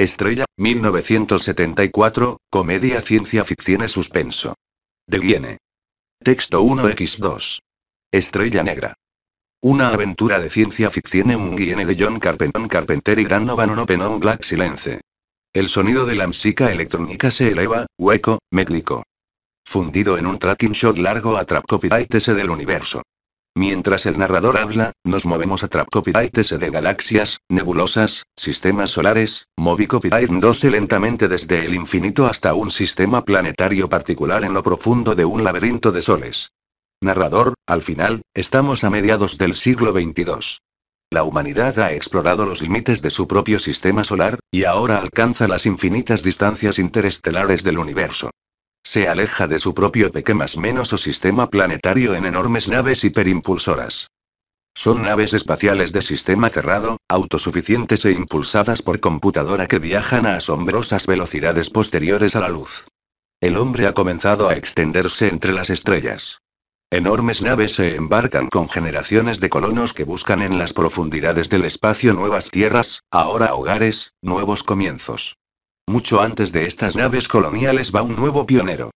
Estrella, 1974, comedia ciencia ficción y suspenso. De Guiene. Texto 1x2. Estrella Negra. Una aventura de ciencia ficción en un guiene de John Carpenter y Gran Novan Open on Black Silence. El sonido de la música electrónica se eleva, hueco, métrico. Fundido en un tracking shot largo a Trap Copyright del universo. Mientras el narrador habla, nos movemos a través de galaxias, nebulosas, sistemas solares, copyright 12 lentamente desde el infinito hasta un sistema planetario particular en lo profundo de un laberinto de soles. Narrador, al final, estamos a mediados del siglo XXII. La humanidad ha explorado los límites de su propio sistema solar, y ahora alcanza las infinitas distancias interestelares del universo. Se aleja de su propio peque más menos o sistema planetario en enormes naves hiperimpulsoras. Son naves espaciales de sistema cerrado, autosuficientes e impulsadas por computadora que viajan a asombrosas velocidades posteriores a la luz. El hombre ha comenzado a extenderse entre las estrellas. Enormes naves se embarcan con generaciones de colonos que buscan en las profundidades del espacio nuevas tierras, ahora hogares, nuevos comienzos. Mucho antes de estas naves coloniales va un nuevo pionero.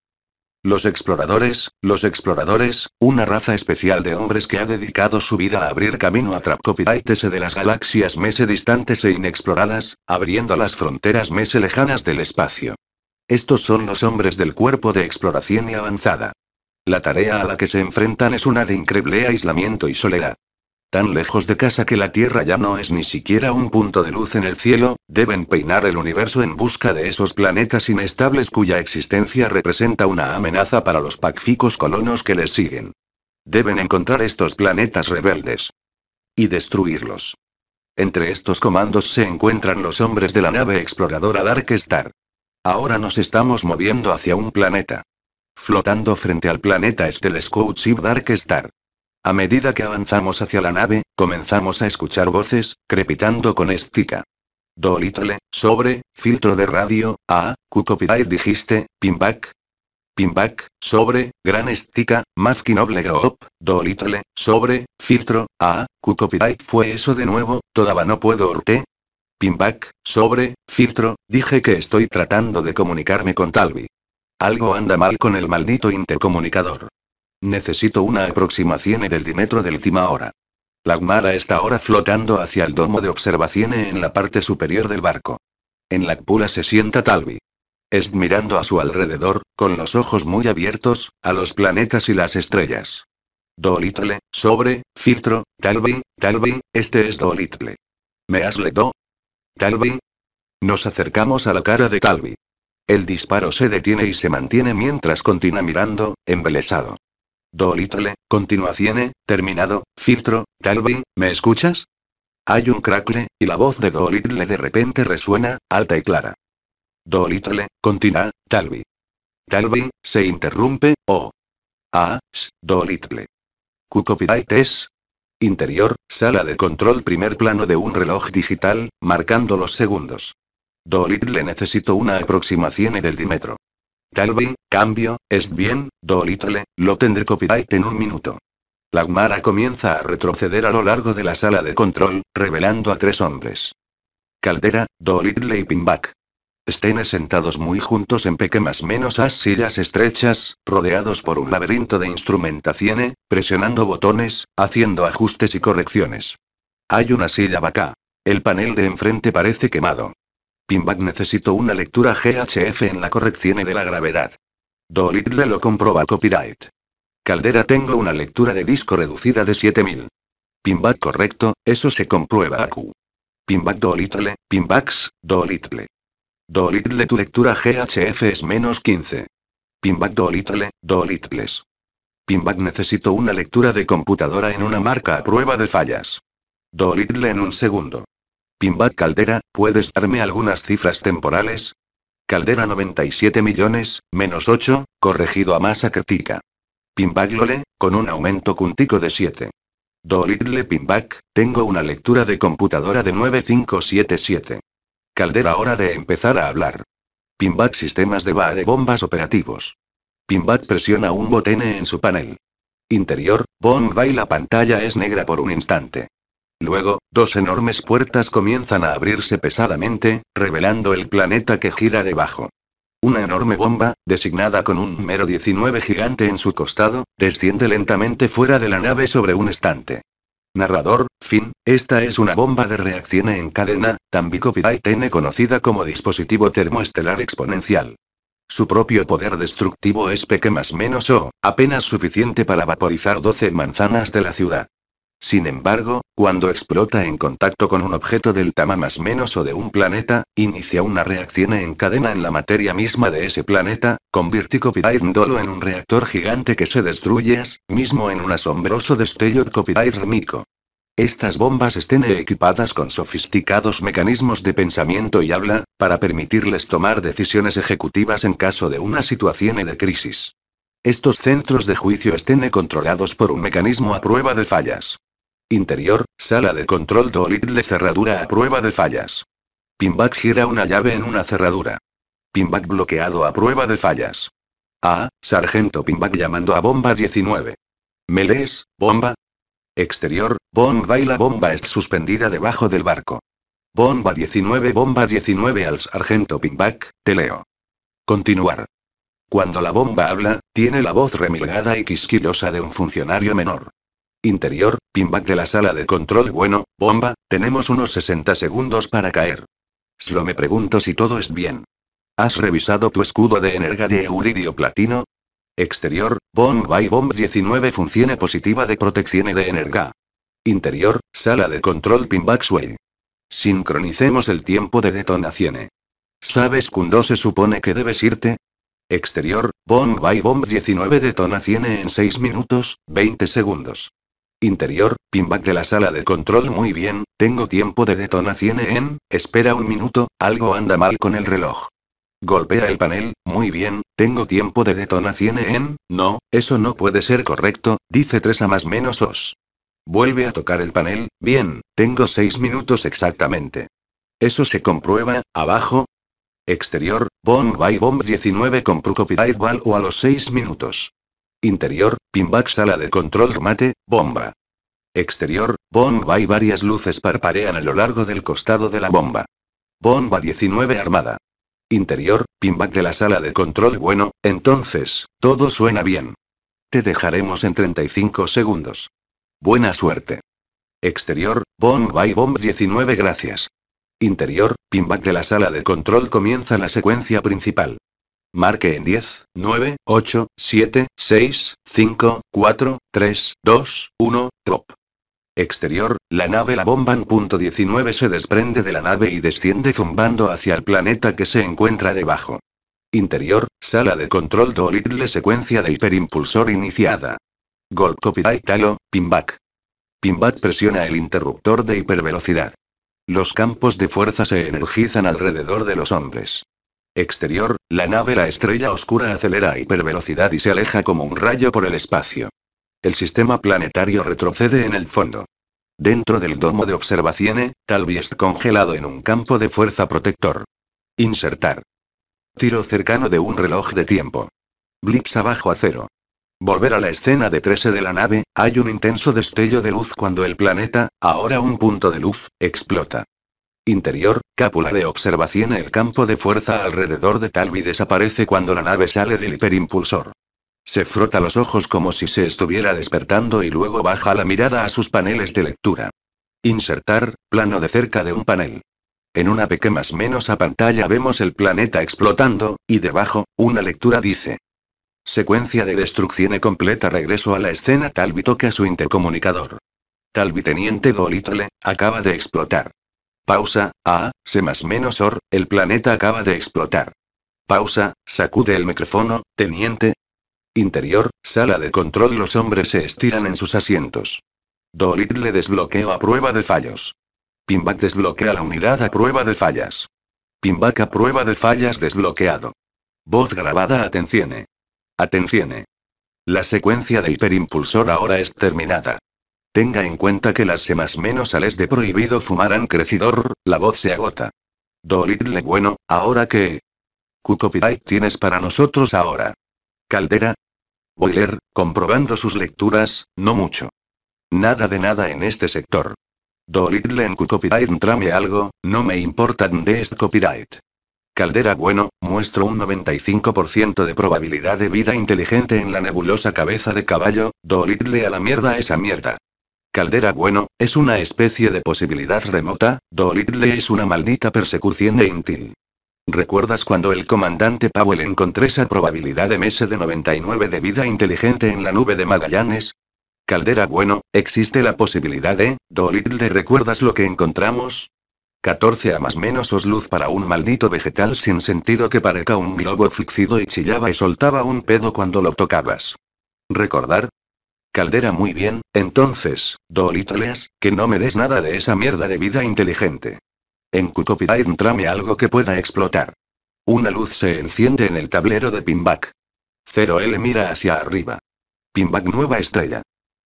Los exploradores, los exploradores, una raza especial de hombres que ha dedicado su vida a abrir camino a Trapcopiraitese de las galaxias mese distantes e inexploradas, abriendo las fronteras mese lejanas del espacio. Estos son los hombres del cuerpo de exploración y avanzada. La tarea a la que se enfrentan es una de increíble aislamiento y soledad tan lejos de casa que la Tierra ya no es ni siquiera un punto de luz en el cielo, deben peinar el universo en busca de esos planetas inestables cuya existencia representa una amenaza para los pacíficos colonos que les siguen. Deben encontrar estos planetas rebeldes. Y destruirlos. Entre estos comandos se encuentran los hombres de la nave exploradora Dark Star. Ahora nos estamos moviendo hacia un planeta. Flotando frente al planeta Estel Scout Ship Dark Star. A medida que avanzamos hacia la nave, comenzamos a escuchar voces, crepitando con estica. Dolittle, sobre, filtro de radio, a, cuco dijiste, pinback. Pinback, sobre, gran estica, que noble sobre, filtro, a, cuco fue eso de nuevo, todavía no puedo orte. Pinback, sobre, filtro, dije que estoy tratando de comunicarme con Talvi Algo anda mal con el maldito intercomunicador. Necesito una aproximación del dimetro de última hora. La está ahora flotando hacia el domo de observación en la parte superior del barco. En la cúpula se sienta Talvi. Es mirando a su alrededor, con los ojos muy abiertos, a los planetas y las estrellas. Dolitle, sobre, filtro, Talvi, Talvi, este es Dolitle. ¿Me has leído? ¿Talvi? Nos acercamos a la cara de Talvi. El disparo se detiene y se mantiene mientras continúa mirando, embelesado. Dolittle, continuación, terminado, filtro, Talvin, ¿me escuchas? Hay un crackle, y la voz de Dolittle de repente resuena, alta y clara. Dolittle, continúa, Talby. Talby, se interrumpe, o. Oh. Ah, Dolittle. ¿Qué copyright es. Interior, sala de control primer plano de un reloj digital, marcando los segundos. Dolittle necesito una aproximación del dimetro vez cambio, es bien, Dolittle, lo tendré copyright en un minuto. La Gmara comienza a retroceder a lo largo de la sala de control, revelando a tres hombres. Caldera, Dolittle y Pinback. Estén sentados muy juntos en pequeñas menos a sillas estrechas, rodeados por un laberinto de instrumentación, presionando botones, haciendo ajustes y correcciones. Hay una silla vaca. El panel de enfrente parece quemado. Pinback necesito una lectura GHF en la corrección de la gravedad. Dolittle lo comproba copyright. Caldera tengo una lectura de disco reducida de 7000. Pinback correcto, eso se comprueba Q. Pinback Dolittle, Pinbacks, Dolittle. Dolittle tu lectura GHF es menos 15. Pinback Dolittle, Dolitles. Pinback necesito una lectura de computadora en una marca a prueba de fallas. Dolittle en un segundo. PIMBAC Caldera, ¿puedes darme algunas cifras temporales? Caldera 97 millones, menos 8, corregido a masa crítica. Lole, con un aumento cuntico de 7. Dolidle Pinback, tengo una lectura de computadora de 9577. Caldera hora de empezar a hablar. Pinback sistemas de BA de bombas operativos. PIMBAC presiona un botón en su panel. Interior, bomba y la pantalla es negra por un instante. Luego, dos enormes puertas comienzan a abrirse pesadamente, revelando el planeta que gira debajo. Una enorme bomba, designada con un mero 19 gigante en su costado, desciende lentamente fuera de la nave sobre un estante. Narrador, fin, esta es una bomba de reacción en cadena, Tambico N conocida como dispositivo termoestelar exponencial. Su propio poder destructivo es peque más menos O, apenas suficiente para vaporizar 12 manzanas de la ciudad. Sin embargo, cuando explota en contacto con un objeto del tamaño más menos o de un planeta, inicia una reacción en cadena en la materia misma de ese planeta, copyright Dolo en un reactor gigante que se destruye, mismo en un asombroso destello copyright-mico. Estas bombas estén equipadas con sofisticados mecanismos de pensamiento y habla, para permitirles tomar decisiones ejecutivas en caso de una situación de crisis. Estos centros de juicio estén controlados por un mecanismo a prueba de fallas. Interior, sala de control Dolit de cerradura a prueba de fallas. Pinback gira una llave en una cerradura. Pinback bloqueado a prueba de fallas. A, sargento Pinback llamando a bomba 19. Melés, bomba. Exterior, bomba y la bomba es suspendida debajo del barco. Bomba 19, bomba 19 al sargento Pinback, te leo. Continuar. Cuando la bomba habla, tiene la voz remilgada y quisquillosa de un funcionario menor. Interior, pinback de la sala de control. Bueno, bomba, tenemos unos 60 segundos para caer. Slo me pregunto si todo es bien. ¿Has revisado tu escudo de energía de euridio platino? Exterior, bomb by bomb 19 funciona positiva de protección y de energía. Interior, sala de control pinback sway. Sincronicemos el tiempo de detonación. ¿Sabes cuándo se supone que debes irte? Exterior, bomb by bomb 19 detonación en 6 minutos, 20 segundos. Interior, pinback de la sala de control muy bien, tengo tiempo de detonación en, espera un minuto, algo anda mal con el reloj. Golpea el panel, muy bien, tengo tiempo de detonación en, no, eso no puede ser correcto, dice 3 a más menos os. Vuelve a tocar el panel, bien, tengo 6 minutos exactamente. Eso se comprueba, abajo. Exterior, bomb by bomb 19 con copyright val o a los 6 minutos. Interior, pinback sala de control mate, bomba. Exterior, bomba y varias luces parparean a lo largo del costado de la bomba. Bomba 19 armada. Interior, pinback de la sala de control bueno, entonces, todo suena bien. Te dejaremos en 35 segundos. Buena suerte. Exterior, bomba y bomba 19 gracias. Interior, pinback de la sala de control comienza la secuencia principal. Marque en 10, 9, 8, 7, 6, 5, 4, 3, 2, 1, drop. Exterior, la nave La Bomba en punto 19 se desprende de la nave y desciende zumbando hacia el planeta que se encuentra debajo. Interior, sala de control Dolittle secuencia de hiperimpulsor iniciada. gold copyright halo, pinback. Pinback presiona el interruptor de hipervelocidad. Los campos de fuerza se energizan alrededor de los hombres. Exterior, la nave La Estrella Oscura acelera a hipervelocidad y se aleja como un rayo por el espacio. El sistema planetario retrocede en el fondo. Dentro del domo de observación, vez congelado en un campo de fuerza protector. Insertar. Tiro cercano de un reloj de tiempo. Blips abajo a cero. Volver a la escena de 13 de la nave, hay un intenso destello de luz cuando el planeta, ahora un punto de luz, explota. Interior, cápula de observación El campo de fuerza alrededor de Talvi desaparece cuando la nave sale del hiperimpulsor. Se frota los ojos como si se estuviera despertando y luego baja la mirada a sus paneles de lectura. Insertar, plano de cerca de un panel. En una pequeña más menos a pantalla vemos el planeta explotando, y debajo, una lectura dice. Secuencia de destrucción completa regreso a la escena Talvi toca su intercomunicador. Talvi Teniente Dolittle, acaba de explotar. Pausa, ah, se más menos or, el planeta acaba de explotar. Pausa, sacude el micrófono, teniente. Interior, sala de control los hombres se estiran en sus asientos. le desbloqueo a prueba de fallos. Pinback desbloquea la unidad a prueba de fallas. Pinback a prueba de fallas desbloqueado. Voz grabada atencione. Atencione. La secuencia de hiperimpulsor ahora es terminada. Tenga en cuenta que las semas menos al de prohibido fumarán han crecidor, la voz se agota. Dolittle bueno, ahora que... ¿Qué copyright tienes para nosotros ahora? Caldera. Boiler, comprobando sus lecturas, no mucho. Nada de nada en este sector. Dolittle en copyright trame algo, no me importa de este copyright. Caldera bueno, muestro un 95% de probabilidad de vida inteligente en la nebulosa cabeza de caballo, Dolittle a la mierda esa mierda. Caldera bueno, es una especie de posibilidad remota, Dolittle es una maldita persecución de Intil. ¿Recuerdas cuando el comandante Powell encontró esa probabilidad MS de 99 de vida inteligente en la nube de Magallanes? Caldera bueno, existe la posibilidad de, Dolittle ¿recuerdas lo que encontramos? 14 a más menos os luz para un maldito vegetal sin sentido que parezca un globo fluxido y chillaba y soltaba un pedo cuando lo tocabas. ¿Recordar? Caldera muy bien, entonces, Dolittleas, que no me des nada de esa mierda de vida inteligente. En Copyright, trame algo que pueda explotar. Una luz se enciende en el tablero de Pinback. 0L mira hacia arriba. Pinback nueva estrella.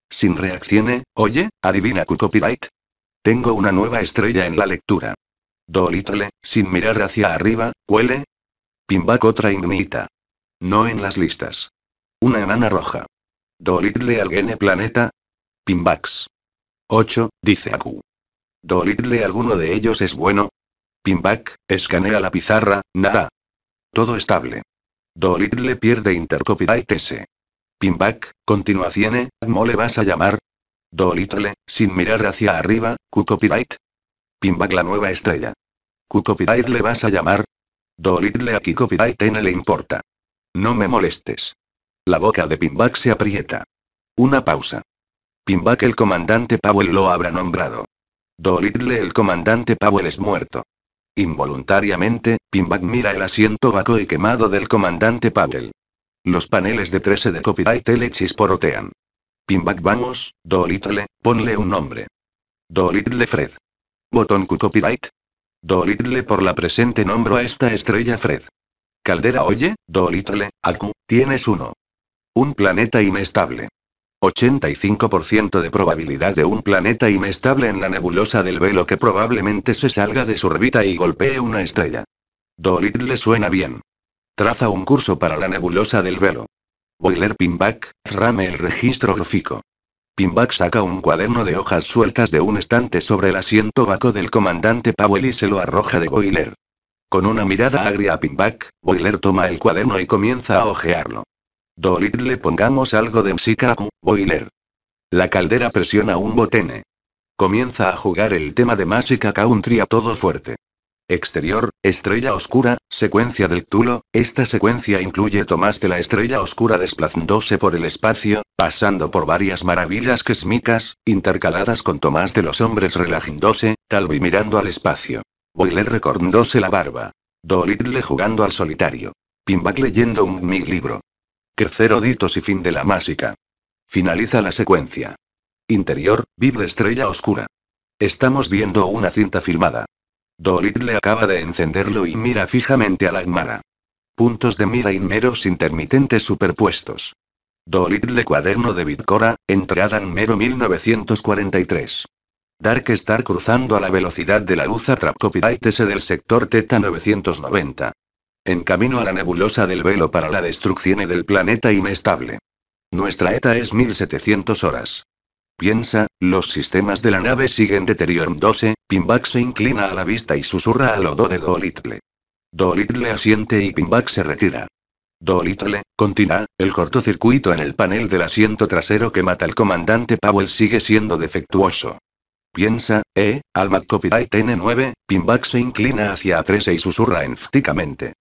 Sin reaccione, oye, adivina Copyright. Tengo una nueva estrella en la lectura. Dolittle, sin mirar hacia arriba, huele. Pinback otra ignita. No en las listas. Una enana roja. Dolidle al planeta? Pinbacks. 8, dice Aku. Dolidle alguno de ellos es bueno? Pinback, escanea la pizarra, nada. Todo estable. Dolidle pierde intercopyright S. Pinback, continuación, ¿cómo le vas a llamar? Dolidle, sin mirar hacia arriba, Q copyright. Pinback la nueva estrella. Q copyright le vas a llamar? dolidle aquí copyright N le importa. No me molestes. La boca de Pinback se aprieta. Una pausa. Pinback el comandante Powell lo habrá nombrado. Dolittle el comandante Powell es muerto. Involuntariamente, Pinback mira el asiento vaco y quemado del comandante Powell. Los paneles de 13 de copyright le porotean. Pinback vamos, Dolittle, ponle un nombre. Dolittle Fred. Botón Q copyright. Dolittle por la presente nombro a esta estrella Fred. Caldera oye, Dolittle, Q, tienes uno. Un planeta inestable. 85% de probabilidad de un planeta inestable en la nebulosa del velo que probablemente se salga de su órbita y golpee una estrella. Dolid le suena bien. Traza un curso para la nebulosa del velo. Boiler Pinback, rame el registro gráfico. Pinback saca un cuaderno de hojas sueltas de un estante sobre el asiento vaco del comandante Powell y se lo arroja de Boiler. Con una mirada agria a Pinback, Boiler toma el cuaderno y comienza a ojearlo. Dolid le pongamos algo de Msikaku, boiler. La caldera presiona un botene. Comienza a jugar el tema de música country a todo fuerte. Exterior, estrella oscura, secuencia del Tulo. Esta secuencia incluye Tomás de la estrella oscura desplazándose por el espacio, pasando por varias maravillas quesmicas, intercaladas con Tomás de los hombres relajándose, tal vez mirando al espacio. Boiler recordándose la barba. le jugando al solitario. Pinback leyendo un mi libro. Tercero ditos y fin de la másica. Finaliza la secuencia. Interior, Bible estrella oscura. Estamos viendo una cinta filmada. Dolittle acaba de encenderlo y mira fijamente a la Aymara. Puntos de mira y meros intermitentes superpuestos. Dolittle Cuaderno de Bitcora, entrada en Mero 1943. Dark Star cruzando a la velocidad de la luz a S del sector Teta 990 en camino a la nebulosa del velo para la destrucción del planeta inestable. Nuestra ETA es 1700 horas. Piensa, los sistemas de la nave siguen deteriorándose, Pinback se inclina a la vista y susurra al do de Dolittle. Dolittle asiente y Pinback se retira. Dolittle, continúa, el cortocircuito en el panel del asiento trasero que mata al comandante Powell sigue siendo defectuoso. Piensa, eh, al Copyright N9, Pinback se inclina hacia A3 y susurra enfáticamente.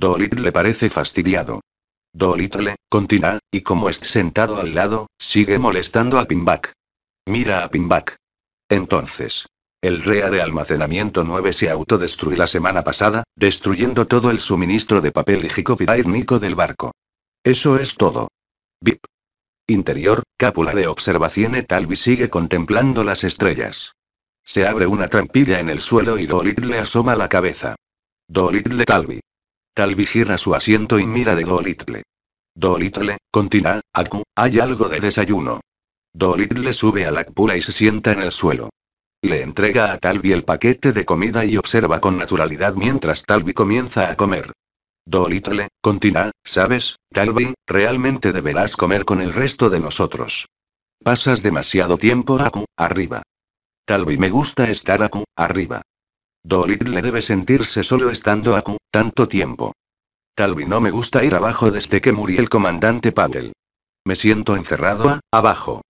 Dolit le parece fastidiado. le, continúa, y como es sentado al lado, sigue molestando a Pinback. Mira a Pinback. Entonces. El REA de almacenamiento 9 se autodestruyó la semana pasada, destruyendo todo el suministro de papel higicopidaírnico del barco. Eso es todo. Bip. Interior, cápula de observación Talvi sigue contemplando las estrellas. Se abre una trampilla en el suelo y le asoma la cabeza. le Talvi. Talvi gira su asiento y mira de Dolittle. Dolittle, continúa, Aku, hay algo de desayuno. Dolittle sube a la cúpula y se sienta en el suelo. Le entrega a Talvi el paquete de comida y observa con naturalidad mientras Talvi comienza a comer. Dolittle, continúa, ¿sabes, Talvi? Realmente deberás comer con el resto de nosotros. Pasas demasiado tiempo Aku, arriba. Talvi me gusta estar Aku, arriba le debe sentirse solo estando aquí tanto tiempo. Tal vez no me gusta ir abajo desde que murió el comandante Paddle. Me siento encerrado a, abajo.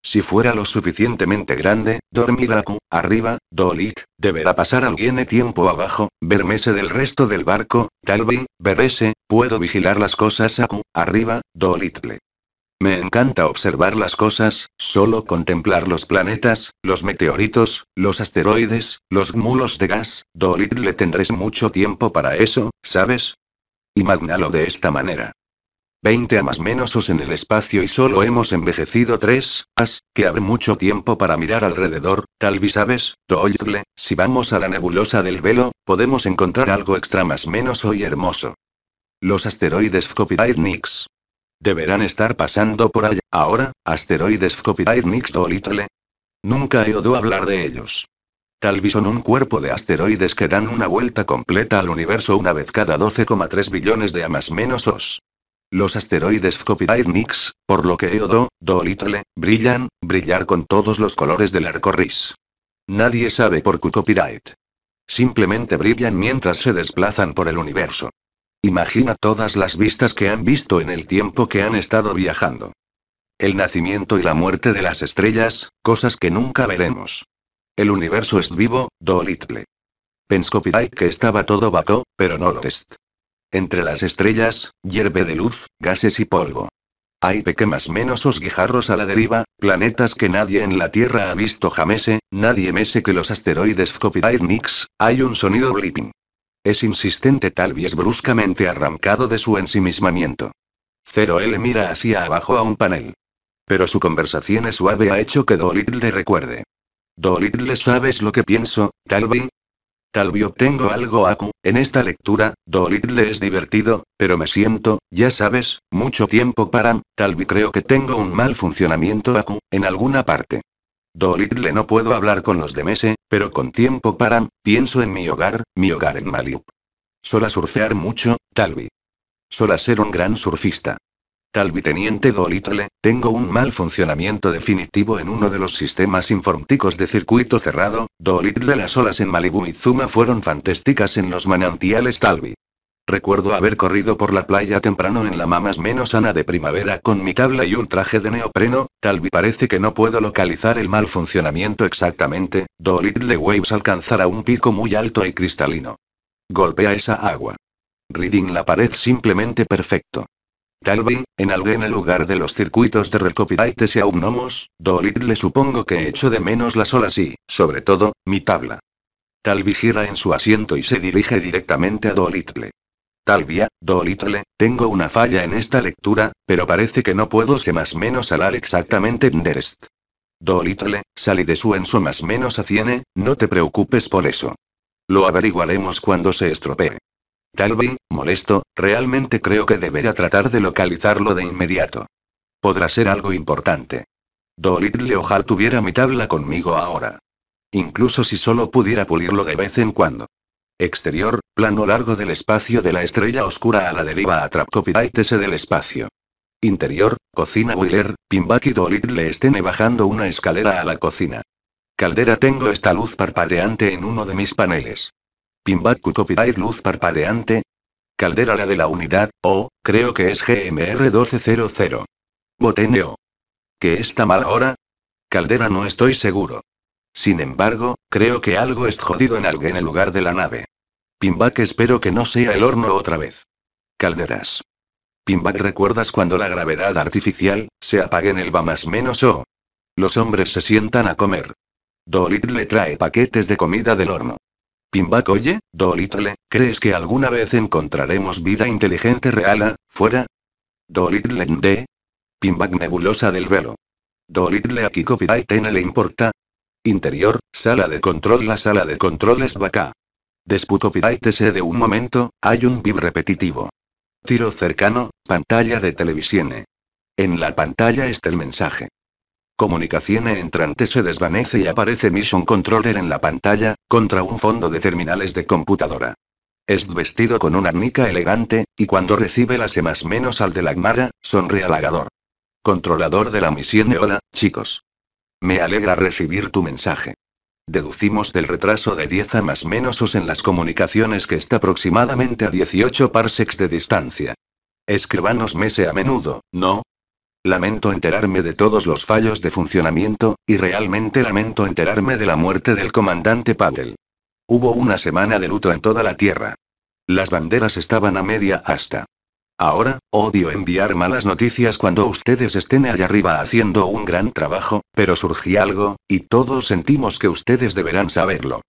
Si fuera lo suficientemente grande, dormir aquí, arriba, Dolit, deberá pasar alguien tiempo abajo, verme vermese del resto del barco, Tal ver ese, puedo vigilar las cosas aquí, arriba, Dolitle. Me encanta observar las cosas, solo contemplar los planetas, los meteoritos, los asteroides, los mulos de gas. Dolit le tendréis mucho tiempo para eso, ¿sabes? Y magnalo de esta manera. 20 a más menos en el espacio y solo hemos envejecido tres, as, que habrá mucho tiempo para mirar alrededor, tal vez sabes, Doyle, si vamos a la nebulosa del velo, podemos encontrar algo extra más menos hoy hermoso. Los asteroides Copyright Nix. Deberán estar pasando por allá. Ahora, asteroides copyright mixed o Nunca he oído hablar de ellos. Tal vez son un cuerpo de asteroides que dan una vuelta completa al universo una vez cada 12,3 billones de a más menos os. Los asteroides copyright mix, por lo que do Little, brillan, brillar con todos los colores del arco Nadie sabe por qué copyright. Simplemente brillan mientras se desplazan por el universo. Imagina todas las vistas que han visto en el tiempo que han estado viajando. El nacimiento y la muerte de las estrellas, cosas que nunca veremos. El universo es vivo, dolitle. Penscopitai que estaba todo vato, pero no lo es. Entre las estrellas, hierve de luz, gases y polvo. Hay pequeños menos os guijarros a la deriva, planetas que nadie en la Tierra ha visto jamese, nadie mese que los asteroides copyright mix. hay un sonido blipping. Es insistente tal vez bruscamente arrancado de su ensimismamiento. Cero L mira hacia abajo a un panel. Pero su conversación es suave ha hecho que Dolittle recuerde. Dolittle, ¿sabes lo que pienso, Tal vez obtengo algo Aku, en esta lectura, Dolittle es divertido, pero me siento, ya sabes, mucho tiempo para, vez creo que tengo un mal funcionamiento Aku, en alguna parte. Dolittle no puedo hablar con los de Mese, pero con tiempo paran, pienso en mi hogar, mi hogar en Malibu. Sola surfear mucho, Talvi. Sola ser un gran surfista. Talvi Teniente Dolittle, tengo un mal funcionamiento definitivo en uno de los sistemas informáticos de circuito cerrado, Dolittle las olas en Malibu y Zuma fueron fantásticas en los manantiales Talvi. Recuerdo haber corrido por la playa temprano en la mamas menos sana de primavera con mi tabla y un traje de neopreno, tal vez parece que no puedo localizar el mal funcionamiento exactamente, Dolittle Waves alcanzará un pico muy alto y cristalino. Golpea esa agua. Reading la pared simplemente perfecto. Tal vez en algún lugar de los circuitos de recopilates y aumnomos, Dolittle supongo que echo de menos las olas y, sobre todo, mi tabla. Talvi gira en su asiento y se dirige directamente a Dolittle. Talvia, Dolittle, tengo una falla en esta lectura, pero parece que no puedo se más menos alar exactamente Nderest. Dolittle, salí de su enso más menos a no te preocupes por eso. Lo averiguaremos cuando se estropee. Talvi, molesto, realmente creo que deberá tratar de localizarlo de inmediato. Podrá ser algo importante. Dolittle ojalá tuviera mi tabla conmigo ahora. Incluso si solo pudiera pulirlo de vez en cuando. Exterior, Plano largo del espacio de la estrella oscura a la deriva a ese del espacio. Interior, cocina Pimbak y Dolid le estén bajando una escalera a la cocina. Caldera tengo esta luz parpadeante en uno de mis paneles. Pimbaku copyright luz parpadeante. Caldera la de la unidad, o, oh, creo que es GMR 1200. Boteneo. ¿Qué está mal ahora? Caldera no estoy seguro. Sin embargo, creo que algo es jodido en el lugar de la nave. Pimbak, espero que no sea el horno otra vez. Calderas. Pimbak, recuerdas cuando la gravedad artificial, se apague en el va más menos o. Los hombres se sientan a comer. Dolittle trae paquetes de comida del horno. Pimbak, oye, Dolittle, ¿crees que alguna vez encontraremos vida inteligente real a, fuera? Dolittle de. Pimbak nebulosa del velo. Dolittle aquí copyright le importa. Interior, sala de control La sala de control es vaca. Disputó Se de un momento, hay un bip repetitivo. Tiro cercano, pantalla de televisión. En la pantalla está el mensaje. Comunicación entrante se desvanece y aparece Mission Controller en la pantalla, contra un fondo de terminales de computadora. Es vestido con una arnica elegante, y cuando recibe las e más menos al de la gmara, sonríe halagador. Controlador de la misión hola, chicos. Me alegra recibir tu mensaje. Deducimos del retraso de 10 a más menos en las comunicaciones que está aproximadamente a 18 parsecs de distancia. Escribanos mese a menudo, ¿no? Lamento enterarme de todos los fallos de funcionamiento, y realmente lamento enterarme de la muerte del comandante Padel. Hubo una semana de luto en toda la Tierra. Las banderas estaban a media hasta. Ahora, odio enviar malas noticias cuando ustedes estén allá arriba haciendo un gran trabajo, pero surgió algo, y todos sentimos que ustedes deberán saberlo.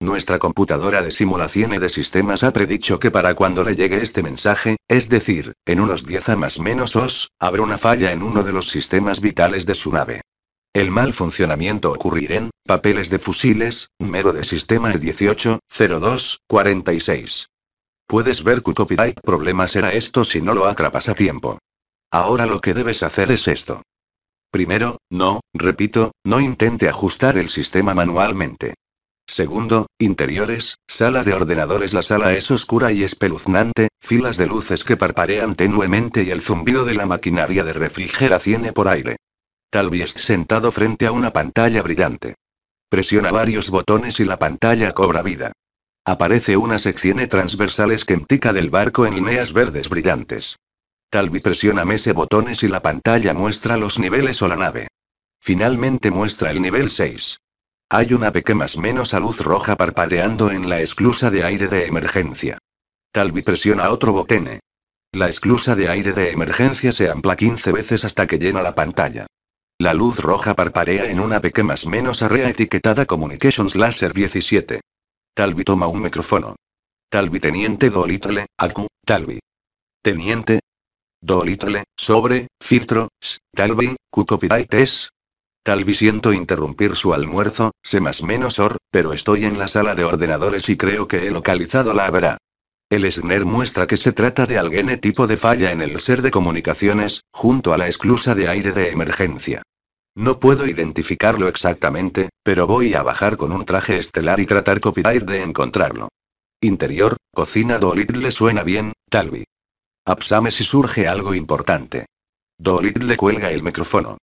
Nuestra computadora de simulación de sistemas ha predicho que para cuando le llegue este mensaje, es decir, en unos 10 a más menos os, habrá una falla en uno de los sistemas vitales de su nave. El mal funcionamiento ocurrirá en papeles de fusiles, número de sistema 18, 02, 46. Puedes ver que copyright problema será esto si no lo atrapas a tiempo. Ahora lo que debes hacer es esto. Primero, no, repito, no intente ajustar el sistema manualmente. Segundo, interiores, sala de ordenadores. La sala es oscura y espeluznante, filas de luces que parparean tenuemente y el zumbido de la maquinaria de refrigeración por aire. Tal vez sentado frente a una pantalla brillante. Presiona varios botones y la pantalla cobra vida. Aparece una sección transversal esquemática del barco en líneas verdes brillantes. Talvi presiona mese botones y la pantalla muestra los niveles o la nave. Finalmente muestra el nivel 6. Hay una pequeña más menos a luz roja parpadeando en la esclusa de aire de emergencia. Talvi presiona otro botón. La esclusa de aire de emergencia se ampla 15 veces hasta que llena la pantalla. La luz roja parpadea en una pequeña más menos rea etiquetada Communications Laser 17. Talvi toma un micrófono. Talvi Teniente Dolittle, Acu, Talvi. Teniente. Dolittle, sobre, filtro, Talvi, Q copyright es. siento interrumpir su almuerzo, se más menos or, pero estoy en la sala de ordenadores y creo que he localizado la habrá. El SNER muestra que se trata de algún tipo de falla en el ser de comunicaciones, junto a la esclusa de aire de emergencia. No puedo identificarlo exactamente, pero voy a bajar con un traje estelar y tratar copyright de encontrarlo. Interior, cocina Dolittle suena bien, Talvi. Absame si surge algo importante. Dolittle cuelga el micrófono.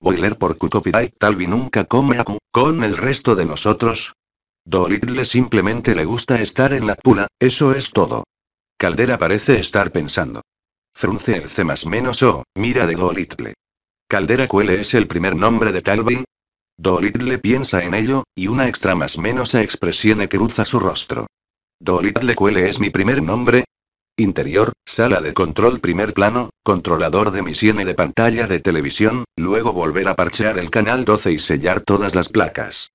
Boiler por Q copyright Talvi nunca come a con el resto de nosotros. Dolittle simplemente le gusta estar en la pula, eso es todo. Caldera parece estar pensando. Frunce el C más menos O, mira de Dolittle. Caldera Cuele es el primer nombre de Calvin. le piensa en ello, y una extra más menos expresión cruza su rostro. le Cuele es mi primer nombre. Interior, sala de control primer plano, controlador de misiones de pantalla de televisión, luego volver a parchear el canal 12 y sellar todas las placas.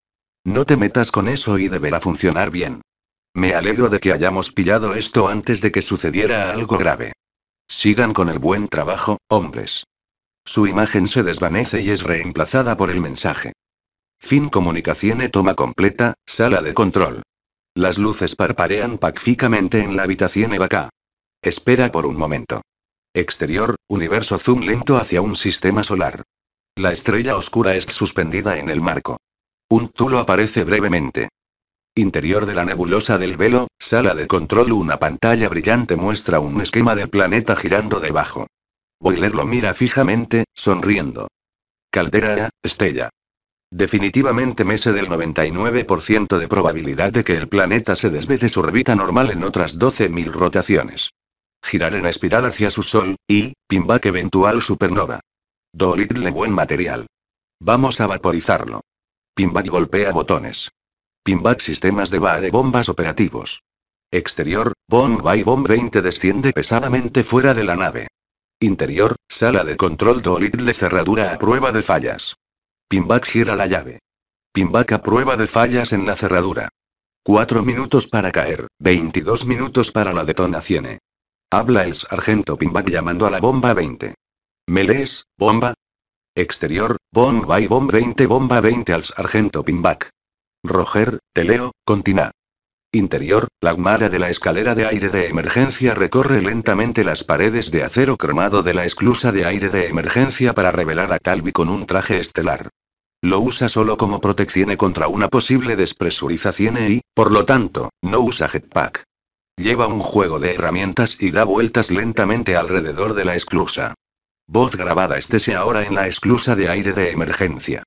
No te metas con eso y deberá funcionar bien. Me alegro de que hayamos pillado esto antes de que sucediera algo grave. Sigan con el buen trabajo, hombres. Su imagen se desvanece y es reemplazada por el mensaje. Fin comunicación toma completa, sala de control. Las luces parpadean pacíficamente en la habitación K. Espera por un momento. Exterior, universo zoom lento hacia un sistema solar. La estrella oscura es suspendida en el marco. Un tulo aparece brevemente. Interior de la nebulosa del velo, sala de control. Una pantalla brillante muestra un esquema del planeta girando debajo. Boiler lo mira fijamente, sonriendo. Caldera, Estella. Definitivamente mese del 99% de probabilidad de que el planeta se desve de su órbita normal en otras 12.000 rotaciones. Girar en espiral hacia su sol, y, pinback eventual supernova. Dolittle buen material. Vamos a vaporizarlo. Pinback golpea botones. Pinback sistemas de va de bombas operativos. Exterior, Bomb y Bomb 20 desciende pesadamente fuera de la nave. Interior, sala de control do de cerradura a prueba de fallas. Pinback gira la llave. Pinback a prueba de fallas en la cerradura. Cuatro minutos para caer, 22 minutos para la detonación. Habla el sargento Pinback llamando a la bomba 20. Melés, bomba. Exterior, bomba y bomba 20, bomba 20 al sargento Pinback. Roger, te leo, continúa. Interior, la magma de la escalera de aire de emergencia recorre lentamente las paredes de acero cromado de la esclusa de aire de emergencia para revelar a Calvi con un traje estelar. Lo usa solo como protección contra una posible despresurización y, por lo tanto, no usa jetpack. Lleva un juego de herramientas y da vueltas lentamente alrededor de la esclusa. Voz grabada estése ahora en la esclusa de aire de emergencia.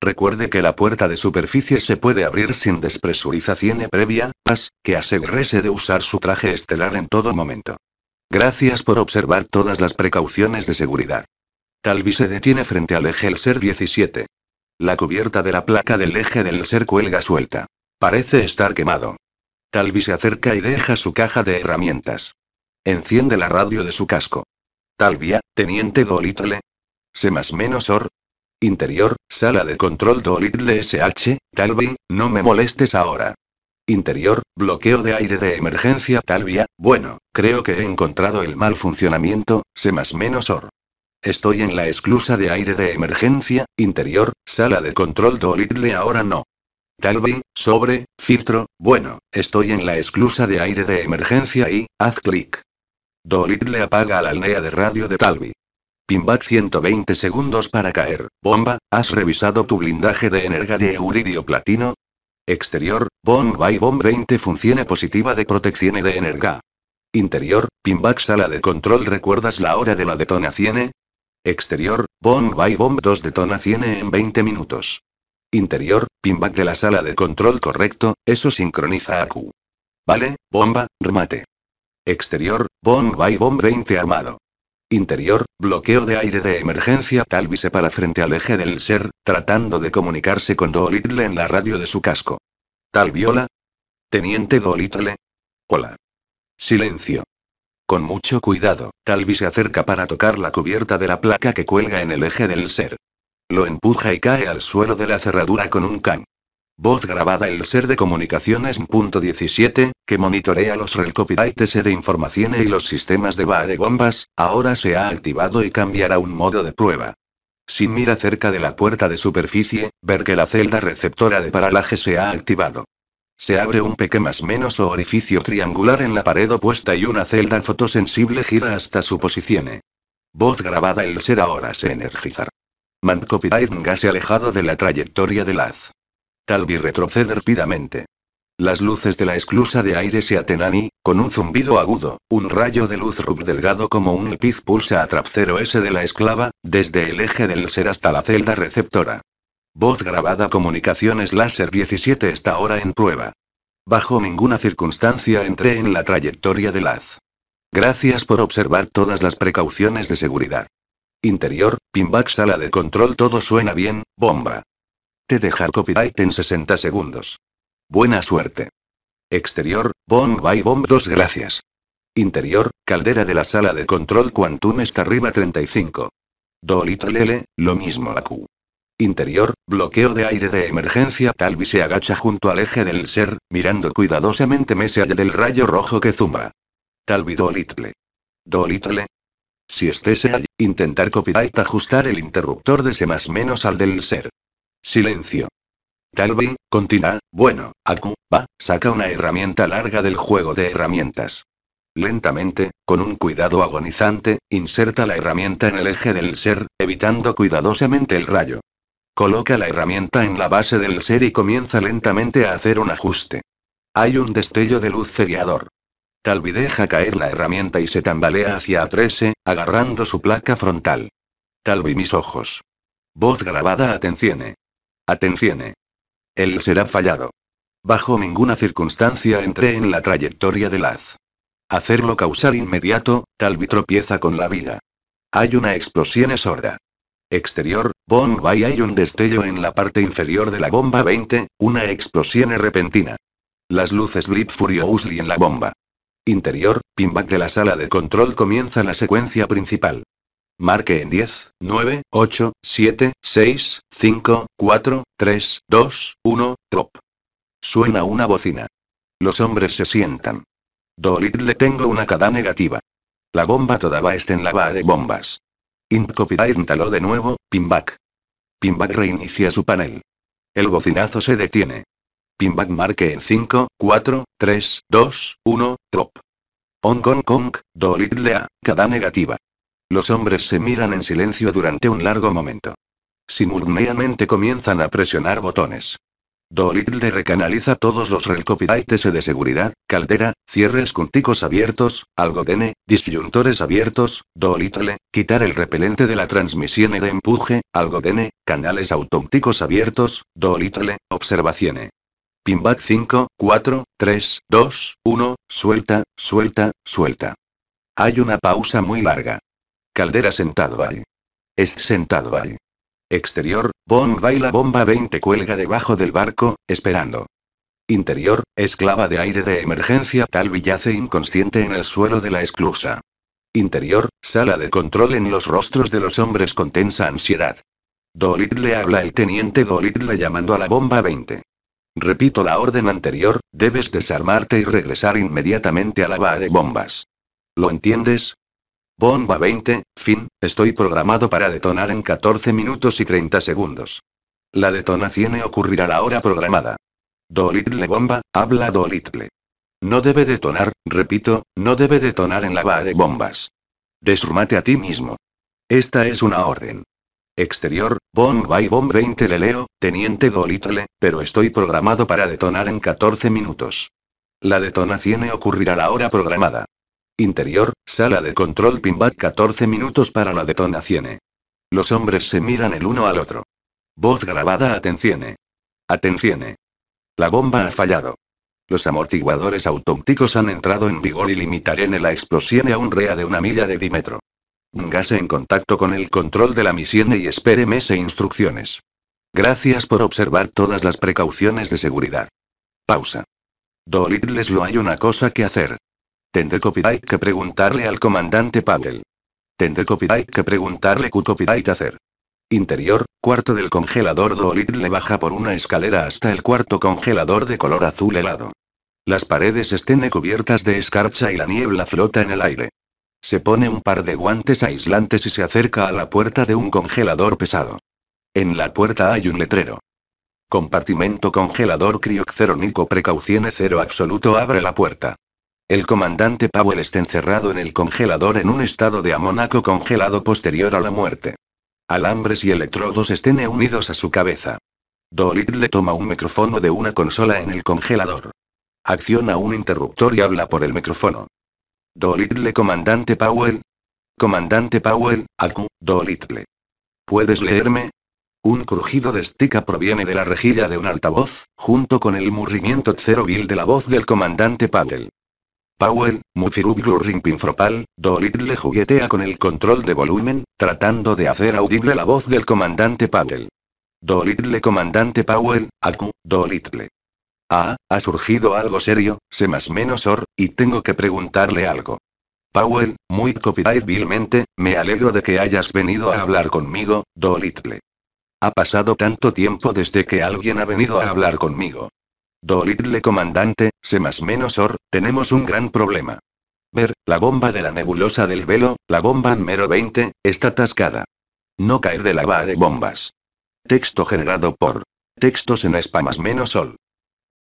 Recuerde que la puerta de superficie se puede abrir sin despresurización previa, más que asegúrese de usar su traje estelar en todo momento. Gracias por observar todas las precauciones de seguridad. Talvi se detiene frente al eje del ser 17. La cubierta de la placa del eje del ser cuelga suelta. Parece estar quemado. Talvi se acerca y deja su caja de herramientas. Enciende la radio de su casco. Talvia, teniente Dolittle. Se más menos or, Interior, sala de control Dolittle SH, Talvi, no me molestes ahora. Interior, bloqueo de aire de emergencia Talvia, bueno, creo que he encontrado el mal funcionamiento, se más menos or. Estoy en la esclusa de aire de emergencia, interior, sala de control Dolittle ahora no. Talvi, sobre, filtro, bueno, estoy en la esclusa de aire de emergencia y, haz clic. Dolittle apaga la alnea de radio de Talvi. Pinback 120 segundos para caer. Bomba, ¿has revisado tu blindaje de energía de euridio platino? Exterior, bomba y bomb 20 funciona positiva de protección y de energía. Interior, pinback sala de control ¿recuerdas la hora de la detonación? Exterior, bomba y bomb 2 detonación en 20 minutos. Interior, pinback de la sala de control correcto, eso sincroniza a Q. Vale, bomba, remate. Exterior, bomba y bomb 20 armado. Interior, bloqueo de aire de emergencia. Talvi se para frente al eje del ser, tratando de comunicarse con Dolittle en la radio de su casco. Talviola. Teniente Dolittle. Hola. Silencio. Con mucho cuidado, Talvi se acerca para tocar la cubierta de la placa que cuelga en el eje del ser. Lo empuja y cae al suelo de la cerradura con un can. Voz grabada el ser de comunicaciones. Punto 17, que monitorea los copyrights de información y los sistemas de VA de bombas, ahora se ha activado y cambiará un modo de prueba. Si mira cerca de la puerta de superficie, ver que la celda receptora de paralaje se ha activado. Se abre un pequeño más menos o orificio triangular en la pared opuesta y una celda fotosensible gira hasta su posición. Voz grabada el ser ahora se energizar. se gas alejado de la trayectoria de LAZ. Talvi retrocede rápidamente. Las luces de la esclusa de aire se atenan y, con un zumbido agudo, un rayo de luz rub delgado como un piz pulsa a 0 S de la esclava, desde el eje del ser hasta la celda receptora. Voz grabada Comunicaciones Láser 17 está ahora en prueba. Bajo ninguna circunstancia entré en la trayectoria de Laz. Gracias por observar todas las precauciones de seguridad. Interior, Pinback sala de control todo suena bien, bomba. Te dejar copyright en 60 segundos. Buena suerte. Exterior, Bomb by Bomb 2 gracias. Interior, caldera de la sala de control Quantum está arriba 35. Dolittle, lo mismo la Q. Interior, bloqueo de aire de emergencia. Talvi se agacha junto al eje del ser, mirando cuidadosamente Messi allá del rayo rojo que zumba. Talvi Dolittle. Dolittle. Si estés allí, intentar copyright ajustar el interruptor de se más menos al del ser. Silencio. Talvi, continúa, bueno, Aku, va, saca una herramienta larga del juego de herramientas. Lentamente, con un cuidado agonizante, inserta la herramienta en el eje del ser, evitando cuidadosamente el rayo. Coloca la herramienta en la base del ser y comienza lentamente a hacer un ajuste. Hay un destello de luz cegador. Talvi deja caer la herramienta y se tambalea hacia a agarrando su placa frontal. Talvi mis ojos. Voz grabada atencione. Atención. Eh. Él será fallado. Bajo ninguna circunstancia entré en la trayectoria del haz. Hacerlo causar inmediato, tal Talvi tropieza con la vida. Hay una explosión sorda. Exterior, y hay un destello en la parte inferior de la bomba 20, una explosión repentina. Las luces blip furiously en la bomba. Interior, pinback de la sala de control comienza la secuencia principal. Marque en 10, 9, 8, 7, 6, 5, 4, 3, 2, 1, top. Suena una bocina. Los hombres se sientan. Dolit le tengo una cada negativa. La bomba todavía está en la va de bombas. Int de nuevo, pinback. Pinback reinicia su panel. El bocinazo se detiene. Pinback marque en 5, 4, 3, 2, 1, top. Hong Kong Kong, Dolit le a, cada negativa. Los hombres se miran en silencio durante un largo momento. Simultáneamente comienzan a presionar botones. Dolittle recanaliza todos los recopilates de seguridad, caldera, cierres cunticos abiertos, algodene, disyuntores abiertos, Dolittle, quitar el repelente de la transmisión de empuje, algodene, canales autónticos abiertos, Dolittle, observaciones Pinback 5, 4, 3, 2, 1, suelta, suelta, suelta. Hay una pausa muy larga. Caldera sentado ahí. Es sentado ahí. Exterior, bomba y la bomba 20 cuelga debajo del barco, esperando. Interior, esclava de aire de emergencia tal villace inconsciente en el suelo de la esclusa. Interior, sala de control en los rostros de los hombres con tensa ansiedad. Dolit le habla el teniente Dolit le llamando a la bomba 20. Repito la orden anterior, debes desarmarte y regresar inmediatamente a la va de bombas. ¿Lo entiendes? Bomba 20, fin, estoy programado para detonar en 14 minutos y 30 segundos. La detonación ocurrirá a la hora programada. Dolittle bomba, habla Dolittle. No debe detonar, repito, no debe detonar en la base de bombas. Desrumate a ti mismo. Esta es una orden. Exterior, bomba y bomb 20 le leo, teniente Dolittle, pero estoy programado para detonar en 14 minutos. La detonación ocurrirá a la hora programada. Interior, sala de control pinback 14 minutos para la detonación. Los hombres se miran el uno al otro. Voz grabada atención. Atención. La bomba ha fallado. Los amortiguadores autópticos han entrado en vigor y limitarán la explosión a un rea de una milla de dimetro. Gase en contacto con el control de la misión y espéreme se instrucciones. Gracias por observar todas las precauciones de seguridad. Pausa. Dolitles lo hay una cosa que hacer. Tendré copyright que preguntarle al comandante Powell. Tendré copyright que preguntarle qué copyright hacer. Interior, cuarto del congelador Dolid le baja por una escalera hasta el cuarto congelador de color azul helado. Las paredes estén cubiertas de escarcha y la niebla flota en el aire. Se pone un par de guantes aislantes y se acerca a la puerta de un congelador pesado. En la puerta hay un letrero. Compartimento congelador crioxerónico precaucione cero absoluto abre la puerta. El comandante Powell está encerrado en el congelador en un estado de amonaco congelado posterior a la muerte. Alambres y electrodos estén unidos a su cabeza. Dolittle toma un micrófono de una consola en el congelador. Acciona un interruptor y habla por el micrófono. Dolittle comandante Powell. Comandante Powell, Aku, Dolittle. ¿Puedes leerme? Un crujido de estica proviene de la rejilla de un altavoz, junto con el murrimiento vil de la voz del comandante Powell. Powell, Mufirublu Ringpinfropal, Dolitle juguetea con el control de volumen, tratando de hacer audible la voz del comandante Powell. Dolidle comandante Powell, Aku, Dolitle. Ah, ha surgido algo serio, se más menos or, y tengo que preguntarle algo. Powell, muy copyright vilmente, me alegro de que hayas venido a hablar conmigo, Dolitle. Ha pasado tanto tiempo desde que alguien ha venido a hablar conmigo. Dolittle comandante, se más menos or, tenemos un gran problema. Ver, la bomba de la nebulosa del velo, la bomba número 20, está atascada. No caer de la va de bombas. Texto generado por. Textos en spa menos sol.